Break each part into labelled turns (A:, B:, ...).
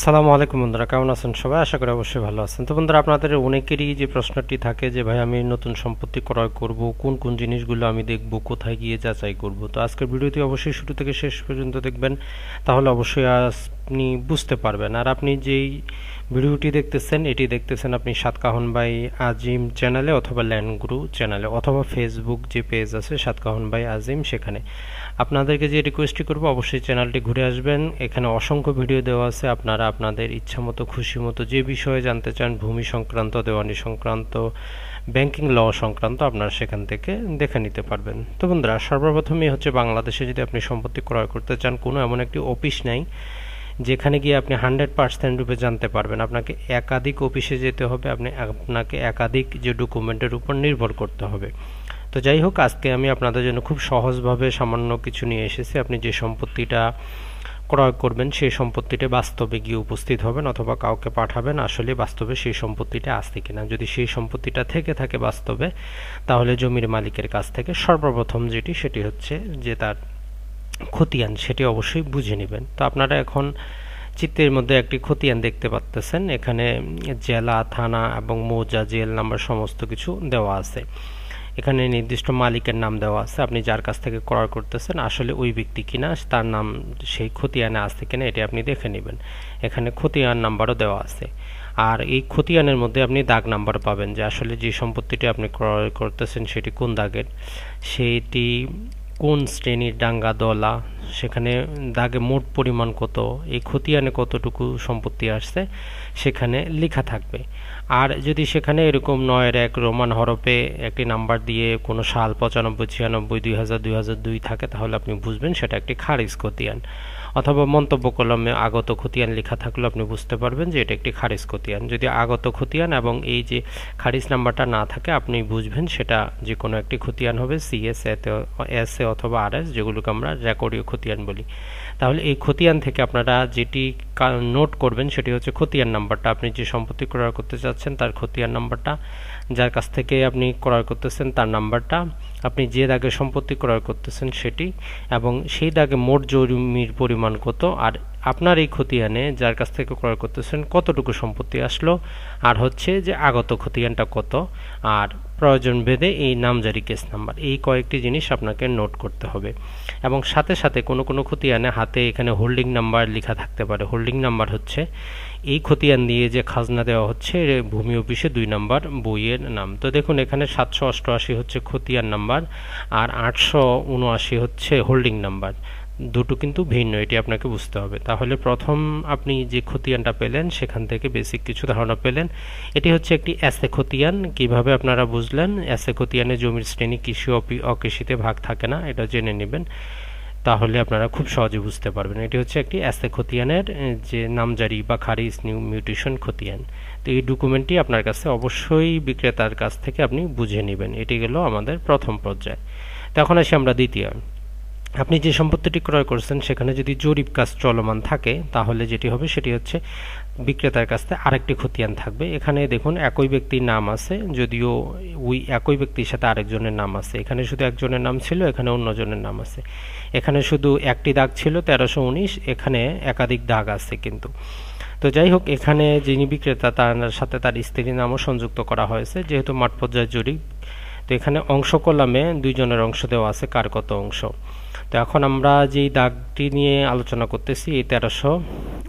A: সালামু আলাইকুম বন্ধুরা কেমন আছেন সবাই আশা করি অবশ্যই ভালো আছেন তো বন্ধুরা আপনাদের অনেকেরই যে প্রশ্নটি থাকে যে ভাই আমি নতুন সম্পত্তি ক্রয় করব কোন কোন জিনিসগুলো আমি দেখব কোথায় গিয়ে যাচাই করব তো আজকের ভিডিওটি অবশ্যই শুরু থেকে শেষ পর্যন্ত দেখবেন তাহলে অবশ্যই আপনি বুঝতে পারবেন আর আপনি যেই ভিডিওটি দেখতেছেন এটি দেখতেছেন আপনি সাতকাহন বাই আজিম চ্যানেলে অথবা ল্যান্ড গ্রু চ্যানেলে অথবা ফেসবুক যে পেজ আছে সাতকাহন বাই আজিম সেখানে আপনাদেরকে যে রিকোয়েস্টটি করবো অবশ্যই চ্যানেলটি ঘুরে আসবেন এখানে অসংখ্য ভিডিও দেওয়া আছে আপনারা আপনাদের ইচ্ছা মতো খুশি মতো যে বিষয়ে জানতে চান ভূমি সংক্রান্ত দেওয়ানি সংক্রান্ত ব্যাংকিং ল সংক্রান্ত আপনারা সেখান থেকে দেখে নিতে পারবেন তো বন্ধুরা সর্বপ্রথমেই হচ্ছে বাংলাদেশে যদি আপনি সম্পত্তি ক্রয় করতে চান কোনো এমন একটি অফিস নাই যেখানে গিয়ে আপনি হান্ড্রেড পার্সেন্ট রূপে জানতে পারবেন আপনাকে একাধিক অফিসে যেতে হবে আপনি আপনাকে একাধিক যে ডকুমেন্টের উপর নির্ভর করতে হবে তো যাই হোক আজকে আমি আপনাদের জন্য খুব সহজভাবে সামান্য কিছু নিয়ে এসেছি আপনি যে সম্পত্তিটা ক্রয় করবেন সেই সম্পত্তিটা বাস্তবে গিয়ে উপস্থিত হবেন অথবা কাউকে পাঠাবেন আসলে বাস্তবে সেই সম্পত্তিটা আসছে কিনা যদি সেই সম্পত্তিটা থেকে থাকে বাস্তবে তাহলে জমির মালিকের কাছ থেকে সর্বপ্রথম যেটি সেটি হচ্ছে যে তার খতিয়ান সেটি অবশ্যই বুঝে নেবেন তো আপনারা এখন চিত্রের মধ্যে একটি খতিয়ান দেখতে পাচ্তেছেন এখানে জেলা থানা এবং মৌজা জেল নাম্বার সমস্ত কিছু দেওয়া আছে এখানে নির্দিষ্ট মালিকের নাম দেওয়া আছে আপনি যার কাছ থেকে ক্রয় করতেছেন আসলে ওই ব্যক্তি কিনা তার নাম সেই খতিয়ানে আছে কিনা এটি আপনি দেখে নেবেন এখানে খতিয়ান নাম্বারও দেওয়া আছে আর এই খতিয়ানের মধ্যে আপনি দাগ নাম্বার পাবেন যে আসলে যে সম্পত্তিটি আপনি ক্রয় করতেছেন সেটি কোন দাগের সেইটি কোন শ্রেণীর ডাঙ্গা দলা সেখানে দাগে মোট পরিমাণ কত এই খতিয়ানে কতটুকু সম্পত্তি আসছে সেখানে লেখা থাকবে আর যদি সেখানে এরকম নয়ের এক রোমান হরপে একটি নাম্বার দিয়ে কোনো সাল পঁচানব্বই ছিয়ানব্বই দুই হাজার দুই হাজার দুই থাকে তাহলে আপনি বুঝবেন সেটা একটি খারিজ খতিয়ান অথবা মন্তব্য কলমে আগত খতিয়ান লেখা থাকলে আপনি বুঝতে পারবেন যে এটা একটি খারিজ খতিয়ান যদি আগত খতিয়ান এবং এই যে খারিজ নাম্বারটা না থাকে আপনি বুঝবেন সেটা যে কোনো একটি খতিয়ান হবে সিএস এস এ অথবা আর এস যেগুলোকে আমরা রেকর্ডীয় খতিয়ান বলি তাহলে এই খতিয়ান থেকে আপনারা যেটি নোট করবেন সেটি হচ্ছে খতিয়ান নাম্বারটা আপনি যে সম্পত্তি ক্রয় করতে চাচ্ছেন তার খতিয়ান নাম্বারটা যার কাছ থেকে আপনি ক্রয় করতেছেন তার নাম্বারটা আপনি যে দাগে সম্পত্তি ক্রয় করতেছেন সেটি এবং সেই দাগে মোট জমির পরিমাণ কত আর আপনার এই খতিয়ানে যার কাছ থেকে ক্রয় করতেছেন কতটুকু সম্পত্তি আসলো আর হচ্ছে যে আগত খতিয়ানটা কত আর প্রয়োজন ভেদে এই নামজারি কেস নাম্বার এই কয়েকটি জিনিস আপনাকে নোট করতে হবে এবং সাথে সাথে কোনো কোনো খতিয়ানে হাতে এখানে হোল্ডিং নাম্বার লেখা থাকতে পারে হোল্ডিং নাম্বার হচ্ছে এই খতিয়ান দিয়ে যে খাজনা দেওয়া হচ্ছে ভূমি অফিসে দুই নাম্বার বইয়ের নাম তো দেখুন এখানে সাতশো অষ্টআশি হচ্ছে খতিয়ান নাম্বার নাম্বার আর আটশো উনআশি হচ্ছে হোল্ডিং নাম্বার দুটো কিন্তু ভিন্ন এটি আপনাকে বুঝতে হবে তাহলে প্রথম আপনি যে খতিয়ানটা পেলেন সেখান থেকে বেসিক কিছু ধারণা পেলেন এটি হচ্ছে একটি অ্যাসে খতিয়ান কীভাবে আপনারা বুঝলেন অ্যাসে খতিয়ানে জমির শ্রেণী কৃষি অকৃষিতে ভাগ থাকে না এটা জেনে নেবেন তাহলে আপনারা খুব সহজে বুঝতে পারবেন এটি হচ্ছে একটি অ্যাসে খতিয়ানের যে নামজারি বা খারিজ নিউ মিউটেশন খতিয়ান তো এই ডকুমেন্টটি আপনার কাছে অবশ্যই বিক্রেতার কাছ থেকে আপনি বুঝে নেবেন এটি গেল আমাদের প্রথম পর্যায়ে তো এখন আসি আমরা দ্বিতীয় আপনি যে সম্পত্তিটি ক্রয় করছেন সেখানে যদি জরিপ কাজ চলমান থাকে তাহলে যেটি হবে সেটি হচ্ছে বিক্রেতার কাছ থেকে আরেকটি খতিয়ান থাকবে এখানে দেখুন একই ব্যক্তির নাম আছে যদিও ওই একই ব্যক্তির সাথে আরেকজনের নাম আছে এখানে শুধু একজনের নাম ছিল এখানে অন্যজনের নাম আছে এখানে শুধু একটি দাগ ছিল তেরোশো উনিশ এখানে একাধিক দাগ আছে কিন্তু তো যাই হোক এখানে যিনি বিক্রেতা তার সাথে তার স্ত্রীর নামও সংযুক্ত করা হয়েছে যেহেতু মাঠ পর্যায়ে জরিপ তো এখানে অংশ কলামে দুইজনের অংশ দেওয়া আছে কার কত অংশ তো এখন আমরা যেই দাগটি নিয়ে আলোচনা করতেছি এই তেরোশো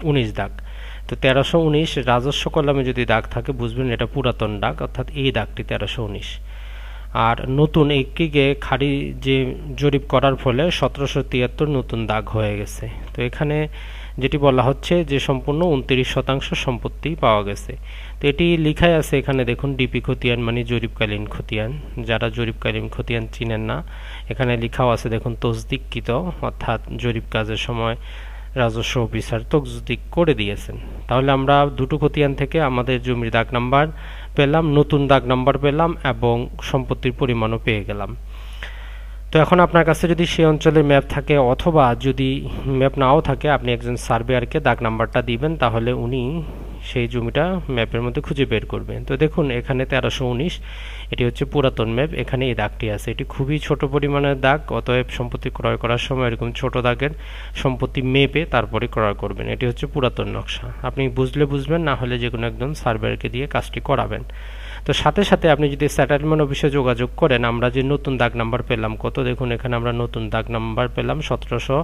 A: উনিশ দাগ তো তেরোশো উনিশ রাজস্ব কলামে যদি দাগ থাকে বুঝবেন এটা পুরাতন দাগ অর্থাৎ এই দাগটি তেরোশো উনিশ আর নতুন এককে খাড়ি যে জরিপ করার ফলে সতেরোশো তিয়াত্তর নতুন দাগ হয়ে গেছে তো এখানে যেটি বলা হচ্ছে যে সম্পূর্ণ উনত্রিশ শতাংশ সম্পত্তি পাওয়া গেছে তো এটি লিখাই আছে এখানে দেখুন ডিপি খতিয়ান মানে জরিপকালীন খতিয়ান যারা জরিপকালীন খতিয়ান চিনেন না এখানে লেখাও আছে দেখুন তসদিকৃত অর্থাৎ জরিপ কাজের সময় রাজস্ব অফিসার তসদিক করে দিয়েছেন তাহলে আমরা দুটো খতিয়ান থেকে আমাদের জমির দাগ নাম্বার পেলাম নতুন দাগ নাম্বার পেলাম এবং সম্পত্তির পরিমাণও পেয়ে গেলাম তো এখন আপনার কাছে যদি সেই অঞ্চলের ম্যাপ থাকে অথবা যদি ম্যাপ নাও থাকে আপনি একজন সার্ভেয়ারকে দাগ নাম্বারটা দিবেন তাহলে উনি সেই জমিটা ম্যাপের মধ্যে খুঁজে বের করবেন তো দেখুন এখানে তেরোশো উনিশ এটি হচ্ছে পুরাতন ম্যাপ এখানে এই দাগটি আছে এটি খুবই ছোট পরিমাণের দাগ অতএব সম্পত্তি ক্রয় করার সময় এরকম ছোট দাগের সম্পত্তি মেপে তারপরে ক্রয় করবেন এটি হচ্ছে পুরাতন নকশা আপনি বুঝলে বুঝবেন না হলে যে কোনো একজন সার্ভেয়ারকে দিয়ে কাজটি করাবেন তো সাথে সাথে আপনি যদি স্যাটেলমেন্ট অফিসে যোগাযোগ করেন আমরা যে নতুন দাগ নাম্বার পেলাম কত দেখুন এখানে আমরা নতুন দাগ নাম্বার পেলাম সতেরোশো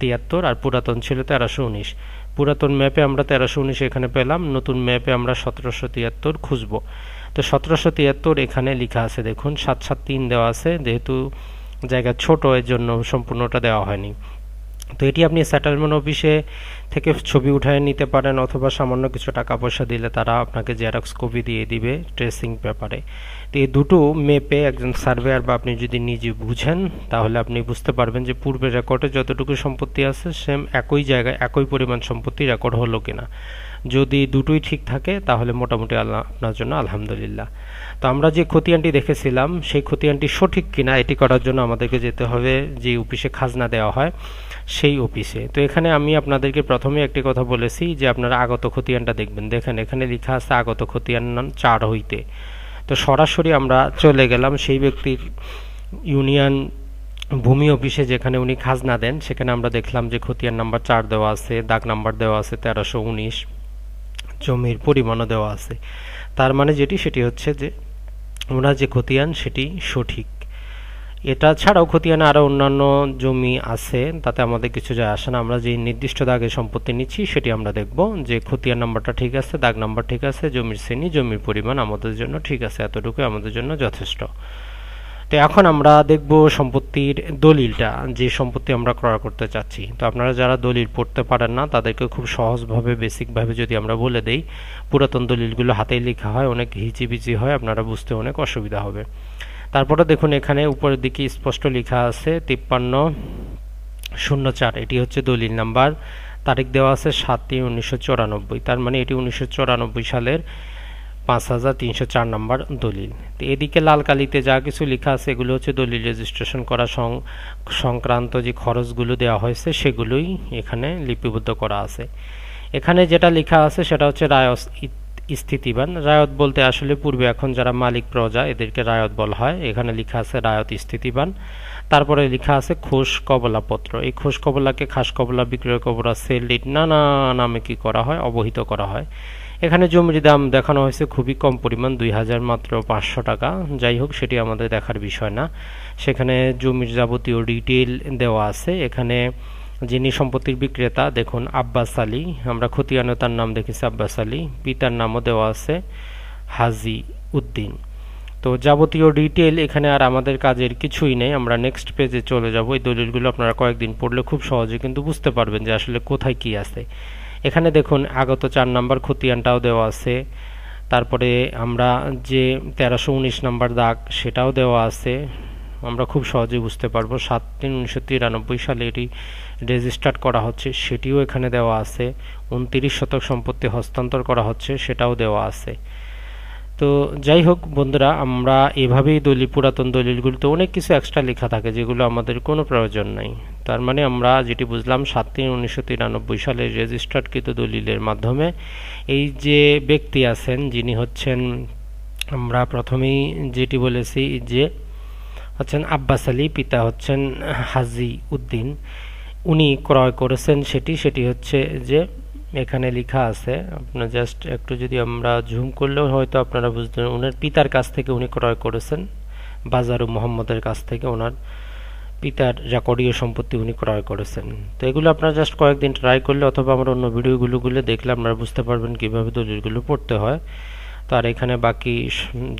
A: তিয়াত্তর আর পুরাতন ছিল তেরোশো উনিশ পুরাতন ম্যাপে আমরা তেরোশো উনিশ এখানে পেলাম নতুন ম্যাপে আমরা সতেরোশো তিয়াত্তর খুঁজবো তো সতেরোশো তিয়াত্তর এখানে লেখা আছে দেখুন সাত সাত তিন দেওয়া আছে যেহেতু জায়গা ছোট এর জন্য সম্পূর্ণটা দেওয়া হয়নি তো এটি আপনি সেটেলমেন্ট অফিসে থেকে ছবি উঠায় নিতে পারেন অথবা সামান্য কিছু টাকা পয়সা দিলে তারা আপনাকে জেরক্স কপি দিয়ে দিবে ট্রেসিং ব্যাপারে তো এই দুটো মেপে একজন সার্ভেয়ার বা আপনি যদি নিজে বুঝেন তাহলে আপনি বুঝতে পারবেন যে পূর্বের রেকর্ডে যতটুকু সম্পত্তি আছে সেম একই জায়গায় একই পরিমাণ সম্পত্তি রেকর্ড হলো কিনা যদি দুটোই ঠিক থাকে তাহলে মোটামুটি আল্লাহ আপনার জন্য আলহামদুলিল্লাহ তো আমরা যে খতিয়ানটি দেখেছিলাম সেই খতিয়ানটি সঠিক কিনা এটি করার জন্য আমাদেরকে যেতে হবে যে অফিসে খাজনা দেওয়া হয় সেই অফিসে তো এখানে আমি আপনাদেরকে প্রথমে একটি কথা বলেছি যে আপনারা আগত খতিয়ানটা দেখবেন দেখেন এখানে লেখা আছে আগত খতিয়ান চার হইতে তো সরাসরি আমরা চলে গেলাম সেই ব্যক্তির ইউনিয়ন ভূমি অফিসে যেখানে উনি খাজনা দেন সেখানে আমরা দেখলাম যে খতিয়ান নাম্বার চার দেওয়া আছে দাগ নাম্বার দেওয়া আছে তেরোশো উনিশ জমির পরিমাণও দেওয়া আছে তার মানে যেটি সেটি হচ্ছে যে ওনার যে খতিয়ান সেটি সঠিক এটা ছাড়াও খতিয়ানে আরও অন্যান্য জমি আছে তাতে আমাদের কিছু যায় আসে না আমরা যে নির্দিষ্ট দাগে সম্পত্তি নিচ্ছি সেটি আমরা দেখব যে খতিয়ান নাম্বারটা ঠিক আছে দাগ নাম্বার ঠিক আছে জমির শ্রেণী জমির পরিমাণ আমাদের জন্য ঠিক আছে এতটুকু আমাদের জন্য যথেষ্ট তো এখন আমরা দেখব সম্পত্তির দলিলটা যে সম্পত্তি আমরা ক্রয় করতে চাচ্ছি তো আপনারা যারা দলিল পড়তে পারেন না তাদেরকে খুব সহজভাবে বেসিকভাবে যদি আমরা বলে দেই পুরাতন দলিলগুলো হাতেই লেখা হয় অনেক হিচিবিচি হয় আপনারা বুঝতে অনেক অসুবিধা হবে তারপরে দেখুন এখানে উপরের দিকে স্পষ্ট লেখা আছে তিপ্পান্ন শূন্য চার এটি হচ্ছে দলিল নাম্বার তারিখ দেওয়া আছে সাত তিন উনিশশো চুরানব্বই তার মানে এটি উনিশশো চুরানব্বই সালের পাঁচ হাজার তিনশো চার নম্বর দলিল তো এদিকে লাল কালিতে যা কিছু লেখা আছে এগুলো হচ্ছে দলিল রেজিস্ট্রেশন করা সংক্রান্ত যে খরচগুলো দেওয়া হয়েছে সেগুলোই এখানে লিপিবদ্ধ করা আছে এখানে যেটা লেখা আছে সেটা হচ্ছে রায় স্থিতিবান রায়ত বলতে আসলে পূর্বে এখন যারা মালিক প্রজা এদেরকে রায়ত বলা হয় এখানে লিখা আছে রায়ত স্থিতিবান তারপরে লেখা আছে খোস কবলাপত্র এই খোস কবলাকে খাস কবলা বিক্রয় কবলা সেল ডিট নানা নামে কি করা হয় অবহিত করা হয় এখানে জমির দাম দেখানো হয়েছে খুবই কম পরিমাণ দুই হাজার মাত্র পাঁচশো টাকা যাই হোক সেটি আমাদের দেখার বিষয় না সেখানে জমির যাবতীয় ডিটেল দেওয়া আছে এখানে যিনি সম্পত্তির বিক্রেতা দেখুন আব্বাস আলী আমরা খতিয়ানো তার নাম দেখেছি আব্বাস আলী পিতার নামও দেওয়া আছে হাজি উদ্দিন তো যাবতীয় ডিটেল এখানে আর আমাদের কাজের কিছুই নেই আমরা নেক্সট পেজে চলে যাব এই দলিলগুলো আপনারা কয়েকদিন পড়লে খুব সহজে কিন্তু বুঝতে পারবেন যে আসলে কোথায় কি আছে এখানে দেখুন আগত চার নাম্বার খতিয়ানটাও দেওয়া আছে তারপরে আমরা যে তেরোশো উনিশ নাম্বার দাগ সেটাও দেওয়া আছে আমরা খুব সহজেই বুঝতে পারবো সাত তিন উনিশশো তিরানব্বই সালে এটি রেজিস্টার্ড করা হচ্ছে সেটিও এখানে দেওয়া আছে উনত্রিশ শতক সম্পত্তি হস্তান্তর করা হচ্ছে সেটাও দেওয়া আছে তো যাই হোক বন্ধুরা আমরা এভাবেই দলিল পুরাতন দলিলগুলিতে অনেক কিছু এক্সট্রা লেখা থাকে যেগুলো আমাদের কোনো প্রয়োজন নাই তার মানে আমরা যেটি বুঝলাম সাত তিন উনিশশো তিরানব্বই সালে রেজিস্টার্ডকৃত দলিলের মাধ্যমে এই যে ব্যক্তি আছেন যিনি হচ্ছেন আমরা প্রথমেই যেটি বলেছি যে হচ্ছেন আব্বাস আলী পিতা হচ্ছেন হাজি উদ্দিন উনি ক্রয় করেছেন সেটি সেটি হচ্ছে যে এখানে লেখা আছে আপনার জাস্ট একটু যদি আমরা ঝুম করলেও হয়তো আপনারা বুঝতেন ওনার পিতার কাছ থেকে উনি ক্রয় করেছেন বাজারু মোহাম্মদের কাছ থেকে ওনার পিতার রেকর্ডীয় সম্পত্তি উনি ক্রয় করেছেন তো এগুলো আপনারা জাস্ট কয়েকদিন ট্রাই করলে অথবা আমার অন্য ভিডিওগুলোগুলো দেখলে আপনারা বুঝতে পারবেন কীভাবে দলিলগুলো পড়তে হয় তার এখানে বাকি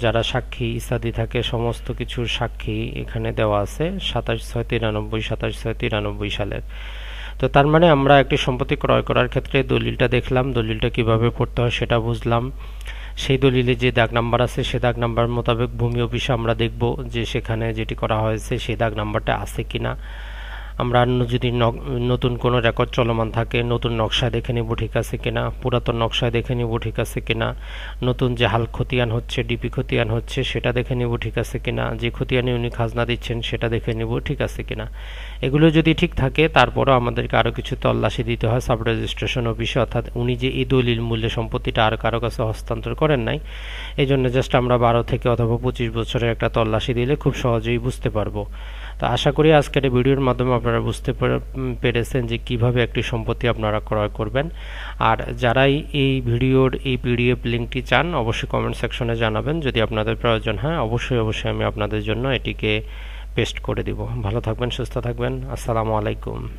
A: যারা সাক্ষী ইসাদি থাকে সমস্ত কিছুর সাক্ষী এখানে দেওয়া আছে সাতাশ ছয় তিরানব্বই সাতাশ ছয় তিরানব্বই সালের তো তার মানে আমরা একটি সম্পত্তি ক্রয় করার ক্ষেত্রে দলিলটা দেখলাম দলিলটা কিভাবে পড়তে হয় সেটা বুঝলাম সেই দলিলে যে দাগ নাম্বার আছে সে দাগ নাম্বার মোতাবেক ভূমি অফিসে আমরা দেখব যে সেখানে যেটি করা হয়েছে সেই দাগ নাম্বারটা আছে কিনা না আমরা যদি নতুন কোনো রেকর্ড চলমান থাকে নতুন নকশা দেখে নেব ঠিক আছে কিনা পুরাতন নকশায় দেখে নেব ঠিক আছে কিনা নতুন যে হাল খতিয়ান হচ্ছে ডিপি খতিয়ান হচ্ছে সেটা দেখে নেব ঠিক আছে কিনা যে খতিয়ানে উনি খাজনা দিচ্ছেন সেটা দেখে নেব ঠিক আছে কিনা এগুলো যদি ঠিক থাকে তারপরও আমাদেরকে আরও কিছু তল্লাশি দিতে হয় সাব রেজিস্ট্রেশন অফিসে অর্থাৎ উনি যে এই দলিল মূল্যে সম্পত্তিটা আর কারো কাছে হস্তান্তর করেন নাই এই জন্য জাস্ট আমরা বারো থেকে অথবা পঁচিশ বছরের একটা তল্লাশি দিলে খুব সহজেই বুঝতে পারবো তো আশা করি আজকের এই ভিডিওর মাধ্যমে আপনারা বুঝতে পেরেছেন যে কিভাবে একটি সম্পত্তি আপনারা ক্রয় করবেন আর যারাই এই ভিডিওর এই পিডিএফ লিঙ্কটি চান অবশ্যই কমেন্ট সেকশনে জানাবেন যদি আপনাদের প্রয়োজন হয় অবশ্যই অবশ্যই আমি আপনাদের জন্য এটিকে পেস্ট করে দিব ভালো থাকবেন সুস্থ থাকবেন আসসালামু আলাইকুম